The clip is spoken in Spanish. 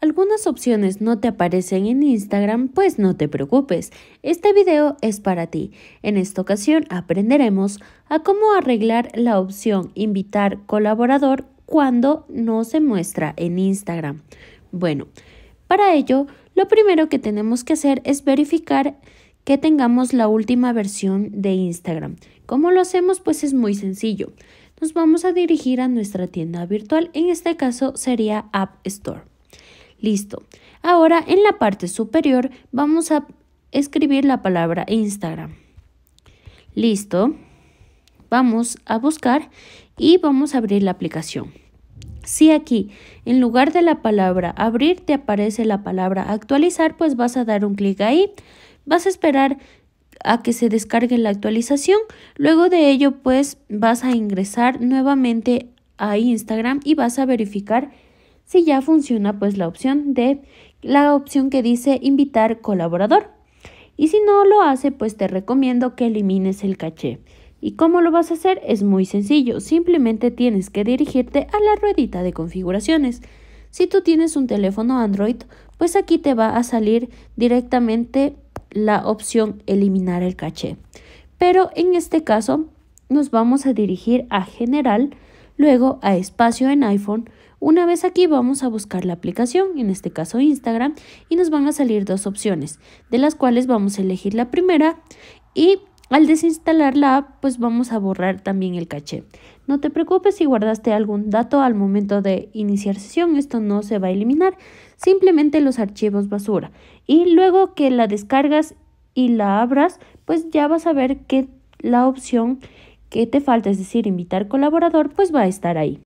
algunas opciones no te aparecen en Instagram, pues no te preocupes, este video es para ti. En esta ocasión aprenderemos a cómo arreglar la opción invitar colaborador cuando no se muestra en Instagram. Bueno, para ello, lo primero que tenemos que hacer es verificar que tengamos la última versión de Instagram. ¿Cómo lo hacemos? Pues es muy sencillo. Nos vamos a dirigir a nuestra tienda virtual, en este caso sería App Store. Listo. Ahora en la parte superior vamos a escribir la palabra Instagram. Listo. Vamos a buscar y vamos a abrir la aplicación. Si aquí, en lugar de la palabra abrir, te aparece la palabra actualizar, pues vas a dar un clic ahí. Vas a esperar a que se descargue la actualización. Luego de ello, pues vas a ingresar nuevamente a Instagram y vas a verificar si ya funciona, pues la opción de la opción que dice invitar colaborador. Y si no lo hace, pues te recomiendo que elimines el caché. ¿Y cómo lo vas a hacer? Es muy sencillo, simplemente tienes que dirigirte a la ruedita de configuraciones. Si tú tienes un teléfono Android, pues aquí te va a salir directamente la opción eliminar el caché. Pero en este caso nos vamos a dirigir a general luego a espacio en iPhone. Una vez aquí vamos a buscar la aplicación, en este caso Instagram, y nos van a salir dos opciones, de las cuales vamos a elegir la primera y al desinstalar la app, pues vamos a borrar también el caché. No te preocupes si guardaste algún dato al momento de iniciar sesión, esto no se va a eliminar, simplemente los archivos basura. Y luego que la descargas y la abras, pues ya vas a ver que la opción que te falta, es decir, invitar colaborador, pues va a estar ahí.